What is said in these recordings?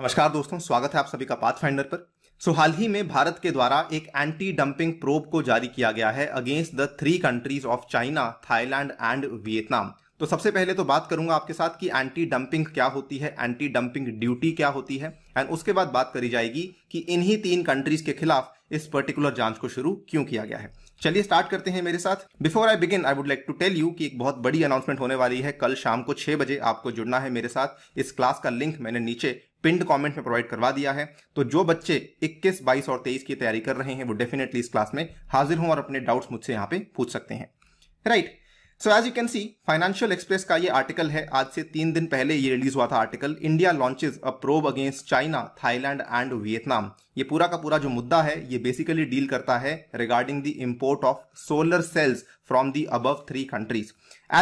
नमस्कार दोस्तों स्वागत है आप सभी का पाथ फाइंडर पर सो हाल ही में भारत के द्वारा एक एंटी डंपिंग प्रोब को जारी किया गया है against the three countries of China Thailand and Vietnam तो सबसे पहले तो बात करूंगा आपके साथ कि एंटी डंपिंग क्या होती है एंटी डंपिंग ड्यूटी क्या होती है एंड उसके बाद बात करी जाएगी कि इन्हीं तीन कंट्रीज के खिलाफ इस पर्टिकुलर जांच को शुरू क्यों किया गया है चलिए स्टार्ट करते हैं मेरे साथ before I begin I would like to tell you कि एक बहुत बड़ी अनाउंसमेंट होने वाली है कल शाम को छह बजे आपको जुड़ना है मेरे साथ इस क्लास का लिंक मैंने नीचे पिंड कमेंट में प्रोवाइड करवा दिया है तो जो बच्चे 21, 22 और 23 की तैयारी कर रहे हैं वो डेफिनेटली इस क्लास में हाजिर हों और अपने डाउट्स मुझसे यहाँ पे पूछ सकते हैं right right. So as you can see Financial Express का ये आर्टिकल है आज से तीन दिन पहले ये रिलीज हुआ था article India launches a probe against China Thailand and Vietnam ये पूरा का पूरा जो मुद्दा है ये बेसिकली डील करता है regarding the import of solar cells from the above three countries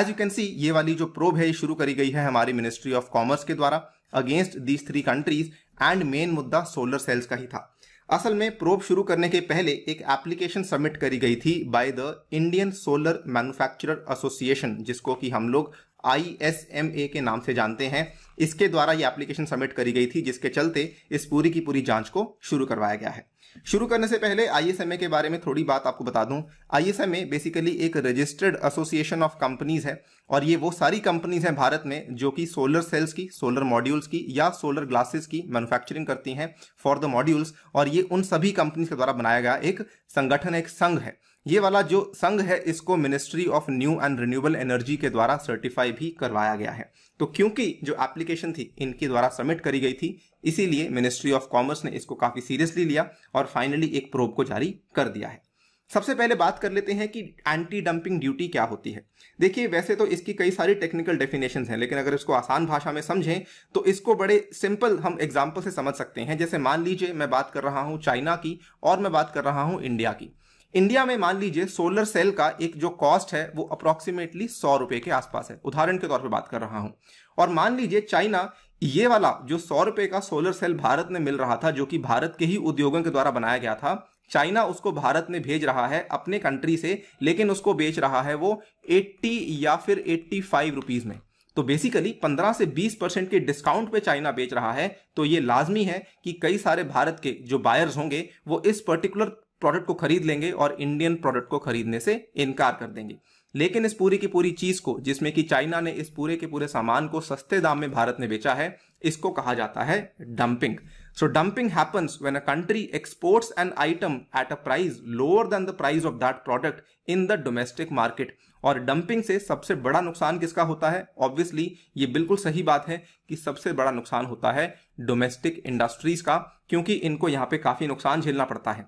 as you can see ये वाली जो प्रोब है ये शुरू करी गई है हमारी मिनिस्ट्री ऑफ कॉमर्स के द्वारा against these three countries and main मुद्दा सोलर सेल्स का ही था असल में प्रोब शुरू करने के पहले एक एप्लीकेशन सबमिट करी गई थी by the Indian solar manufacturer association जिसको कि हम लोग आई एस एम ए के नाम से जानते हैं इसके द्वारा ये एप्लीकेशन सबमिट करी गई थी जिसके चलते इस पूरी की पूरी जांच को शुरू करवाया गया है शुरू करने से पहले ए के बारे में थोड़ी बात आपको बता दूं ए बेसिकली एक रजिस्टर्ड एसोसिएशन ऑफ कंपनीज है और ये वो सारी कंपनीज हैं भारत में जो कि सोलर सेल्स की सोलर मॉड्यूल्स की या सोलर ग्लासेस की मैन्युफैक्चरिंग करती हैं फॉर द मॉड्यूल्स और ये उन सभी कंपनीज के द्वारा बनाया गया एक संगठन एक संघ है ये वाला जो संघ है इसको ministry of new and renewable energy के द्वारा सर्टिफाई भी करवाया गया है तो क्योंकि जो एप्लीकेशन थी इनके द्वारा सबमिट करी गई थी इसीलिए मिनिस्ट्री ऑफ कॉमर्स ने इसको काफी सीरियसली लिया और फाइनली एक प्रोब को जारी कर दिया है सबसे पहले बात कर लेते हैं कि एंटी डंपिंग ड्यूटी क्या होती है देखिए वैसे तो इसकी कई सारी टेक्निकल डेफिनेशन हैं लेकिन अगर इसको आसान भाषा में समझें तो इसको बड़े सिंपल हम एग्जाम्पल से समझ सकते हैं जैसे मान लीजिए मैं बात कर रहा हूँ चाइना की और मैं बात कर रहा हूँ इंडिया की इंडिया में मान लीजिए सोलर सेल का एक जो कॉस्ट है वो अप्रोक्सीमेटली सौ रुपए के आसपास है उदाहरण के तौर पर बात कर रहा हूं और मान लीजिए चाइना ये वाला जो सौ रुपए का सोलर सेल भारत में मिल रहा था जो कि भारत के ही उद्योगों के द्वारा बनाया गया था चाइना उसको भारत में भेज रहा है अपने कंट्री से लेकिन उसको बेच रहा है वो 80 या फिर 85 रुपीज में तो बेसिकली 15 से 20 परसेंट के डिस्काउंट पे चाइना बेच रहा है तो ये लाजमी है कि कई सारे भारत के जो बायर्स होंगे वो इस पर्टिकुलर प्रोडक्ट को खरीद लेंगे और इंडियन प्रोडक्ट को खरीदने से इनकार कर देंगे लेकिन इस पूरी की पूरी चीज को जिसमें कि चाइना ने इस पूरे के पूरे सामान को सस्ते दाम में भारत ने बेचा है इसको कहा जाता है dumping so dumping happens when a country exports an item at a price lower than the price of that product in the domestic market और डंपिंग से सबसे बड़ा नुकसान किसका होता है ऑब्वियसली ये बिल्कुल सही बात है कि सबसे बड़ा नुकसान होता है डोमेस्टिक इंडस्ट्रीज का क्योंकि इनको यहाँ पे काफी नुकसान झेलना पड़ता है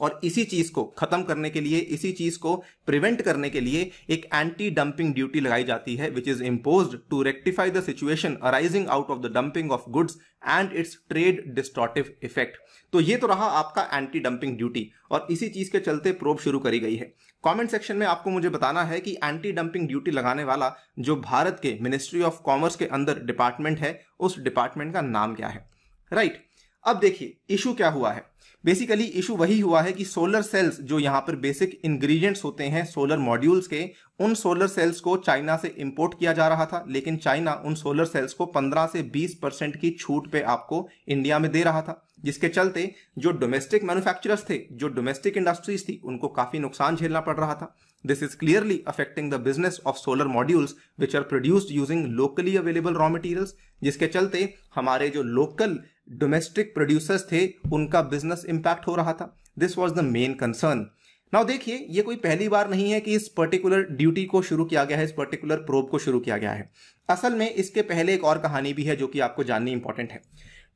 और इसी चीज को खत्म करने के लिए इसी चीज को प्रिवेंट करने के लिए एक एंटी डंपिंग ड्यूटी लगाई जाती है which is impose to rectify the situation arising out of the dumping of goods and its trade distortive effect तो ये तो रहा आपका एंटी डंपिंग ड्यूटी और इसी चीज के चलते प्रोब शुरू करी गई है कमेंट सेक्शन में आपको मुझे बताना है कि एंटी डंपिंग ड्यूटी लगाने वाला जो भारत के मिनिस्ट्री ऑफ कॉमर्स के अंदर डिपार्टमेंट है उस डिपार्टमेंट का नाम क्या है राइट right. अब देखिए इशू क्या हुआ है बेसिकली इशू वही हुआ है कि सोलर सेल्स जो यहाँ पर बेसिक इंग्रेडिएंट्स होते हैं सोलर मॉड्यूल्स के उन सोलर सेल्स को चाइना से इंपोर्ट किया जा रहा था लेकिन चाइना उन सोलर सेल्स को 15 से 20 परसेंट की छूट पे आपको इंडिया में दे रहा था जिसके चलते जो डोमेस्टिक मैन्युफैक्चरर्स थे जो डोमेस्टिक इंडस्ट्रीज थी उनको काफी नुकसान झेलना पड़ रहा था this is clearly affecting the business of solar modules which are produced using locally available raw materials जिसके चलते हमारे जो लोकल डोमेस्टिक प्रोड्यूसर्स थे उनका बिजनेस इंपैक्ट हो रहा था this was the main concern now देखिए ये कोई पहली बार नहीं है कि इस पर्टिकुलर ड्यूटी को शुरू किया गया है इस पर्टिकुलर प्रोब को शुरू किया गया है असल में इसके पहले एक और कहानी भी है जो कि आपको जाननी इंपॉर्टेंट है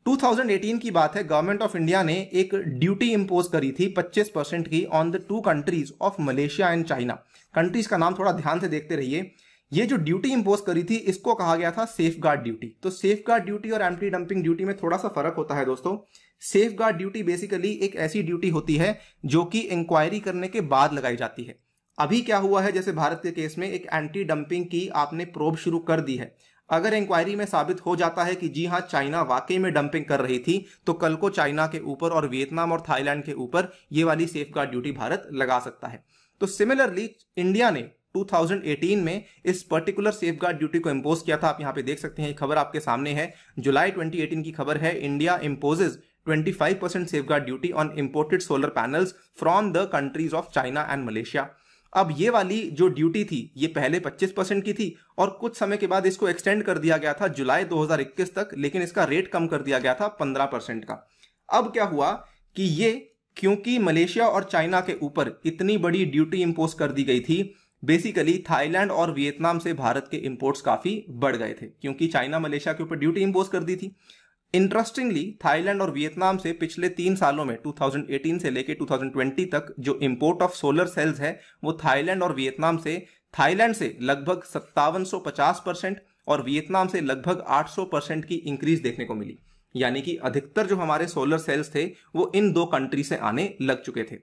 2018 की बात है गवर्नमेंट ऑफ इंडिया ने एक ड्यूटी इंपोज करी थी 25 परसेंट की on the two countries of Malaysia and China countries का नाम थोड़ा ध्यान से देखते रहिए ये जो ड्यूटी इंपोज करी थी इसको कहा गया था सेफ गार्ड ड्यूटी तो सेफ गार्ड ड्यूटी और एंटी डंपिंग ड्यूटी में थोड़ा सा फर्क होता है दोस्तों सेफ गार्ड ड्यूटी बेसिकली एक ऐसी ड्यूटी होती है जो कि इंक्वायरी करने के बाद लगाई जाती है अभी क्या हुआ है जैसे भारत के केस में एक एंटी डंपिंग की आपने प्रोब शुरू कर दी है अगर इंक्वायरी में साबित हो जाता है कि जी हाँ चाइना वाकई में डंपिंग कर रही थी तो कल को चाइना के ऊपर और वियतनाम और थाईलैंड के ऊपर ये वाली सेफ ड्यूटी भारत लगा सकता है तो सिमिलरली इंडिया ने 2018 में इस पर्टिकुलर सेफ ड्यूटी को इम्पोज किया था आप यहाँ पे देख सकते हैं खबर आपके सामने है जुलाई 2018 की खबर है India imposes 25% safeguard duty on imported solar panels from the countries of China and Malaysia अब ये वाली जो ड्यूटी थी ये पहले 25 परसेंट की थी और कुछ समय के बाद इसको एक्सटेंड कर दिया गया था जुलाई 2021 तक लेकिन इसका रेट कम कर दिया गया था 15 परसेंट का अब क्या हुआ कि ये क्योंकि मलेशिया और चाइना के ऊपर इतनी बड़ी ड्यूटी इम्पोज कर दी गई थी बेसिकली थाईलैंड और वियतनाम से भारत के इम्पोर्ट्स काफी बढ़ गए थे क्योंकि चाइना मलेशिया के ऊपर ड्यूटी इम्पोज कर दी थी इंटरेस्टिंगली थाईलैंड और वियतनाम से पिछले तीन सालों में 2018 से लेकर 2020 तक जो इंपोर्ट ऑफ सोलर सेल्स है वो थाईलैंड और वियतनाम से थाईलैंड से लगभग सत्तावन परसेंट और वियतनाम से लगभग 800 परसेंट की इंक्रीज देखने को मिली यानी कि अधिकतर जो हमारे सोलर सेल्स थे वो इन दो कंट्री से आने लग चुके थे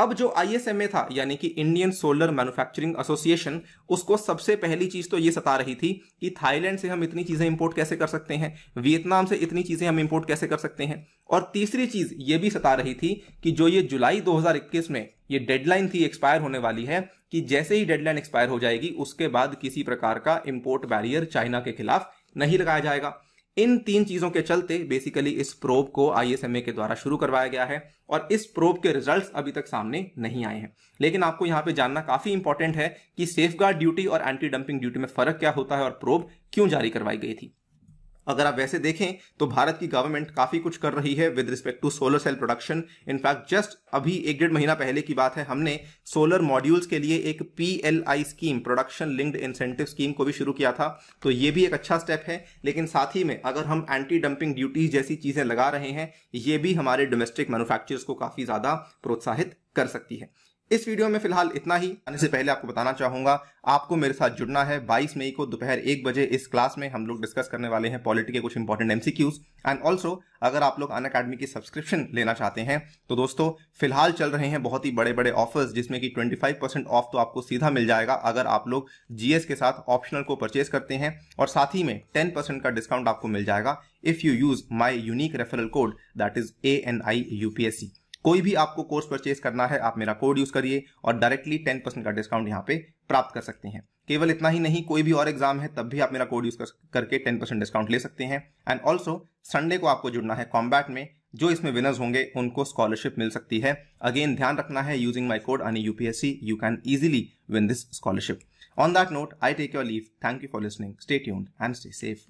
अब जो आईएसएमए था यानी कि इंडियन सोलर मैन्युफैक्चरिंग एसोसिएशन उसको सबसे पहली चीज तो ये सता रही थी कि थाईलैंड से हम इतनी चीजें इंपोर्ट कैसे कर सकते हैं वियतनाम से इतनी चीजें हम इंपोर्ट कैसे कर सकते हैं और तीसरी चीज ये भी सता रही थी कि जो ये जुलाई 2021 में ये डेडलाइन थी एक्सपायर होने वाली है कि जैसे ही डेडलाइन एक्सपायर हो जाएगी उसके बाद किसी प्रकार का इंपोर्ट बैरियर चाइना के खिलाफ नहीं लगाया जाएगा इन तीन चीजों के चलते बेसिकली इस प्रोब को आईएसएमए के द्वारा शुरू करवाया गया है और इस प्रोब के रिजल्ट्स अभी तक सामने नहीं आए हैं लेकिन आपको यहाँ पे जानना काफी इंपॉर्टेंट है कि गार्ड ड्यूटी और एंटी डंपिंग ड्यूटी में फर्क क्या होता है और प्रोब क्यों जारी करवाई गई थी अगर आप वैसे देखें तो भारत की गवर्नमेंट काफी कुछ कर रही है with respect to solar cell production in fact just अभी एक डेढ़ महीना पहले की बात है हमने सोलर मॉड्यूल्स के लिए एक PLI scheme production linked incentive scheme को भी शुरू किया था तो ये भी एक अच्छा स्टेप है लेकिन साथ ही में अगर हम एंटी डंपिंग ड्यूटीज जैसी चीजें लगा रहे हैं ये भी हमारे डोमेस्टिक मैन्युफैक्चरर्स को काफी ज्यादा प्रोत्साहित कर सकती है इस वीडियो में फिलहाल इतना ही आने से पहले आपको बताना चाहूंगा आपको मेरे साथ जुड़ना है 22 मई को दोपहर एक बजे इस क्लास में हम लोग डिस्कस करने वाले हैं पॉलिटी के कुछ इंपॉर्टेंट एमसीक्यूज एंड ऑल्सो अगर आप लोग अन अकेडमी की सब्सक्रिप्शन लेना चाहते हैं तो दोस्तों फिलहाल चल रहे हैं बहुत ही बड़े बड़े ऑफर्स जिसमें कि ट्वेंटी ऑफ तो आपको सीधा मिल जाएगा अगर आप लोग जीएस के साथ ऑप्शनल को परचेज करते हैं और साथ ही में टेन का डिस्काउंट आपको मिल जाएगा if you use my unique referral code that is A N I UPSC कोई भी आपको कोर्स परचेज करना है आप मेरा कोड यूज करिए और डायरेक्टली टेन परसेंट का डिस्काउंट यहाँ पे प्राप्त कर सकते हैं केवल इतना ही नहीं कोई भी और एग्जाम है तब भी आप मेरा कोड यूज करके टेन परसेंट डिस्काउंट ले सकते हैं एंड ऑल्सो संडे को आपको जुड़ना है कॉम्बैट में जो इसमें विनर्स होंगे उनको स्कॉलरशिप मिल सकती है अगेन ध्यान रखना है यूजिंग माई कोड यानी UPSC you can easily win this scholarship on that note I take your leave thank you for listening stay and stay safe